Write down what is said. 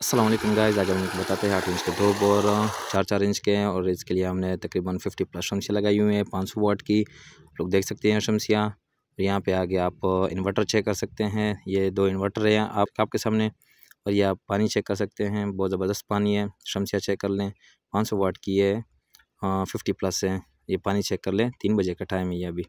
Aslam guys आज हम बताते हैं आठ इंच के दो बोर चार चार इंच के हैं और इसके लिए हमने तकरीबन फिफ्टी प्लस शमशिया लगाई हुई हैं पाँच सौ वाट की लोग देख सकते हैं शमशिया और यहाँ पे आगे आप इन्वर्टर uh, चेक कर सकते हैं ये दो इन्वर्टर हैं आपके आपके सामने और ये आप पानी चेक कर सकते हैं बहुत ज़बरदस्त पानी है शमशिया चेक कर लें पाँच सौ वाट की है फिफ्टी प्लस है ये पानी चेक कर लें तीन बजे का टाइम है ये अभी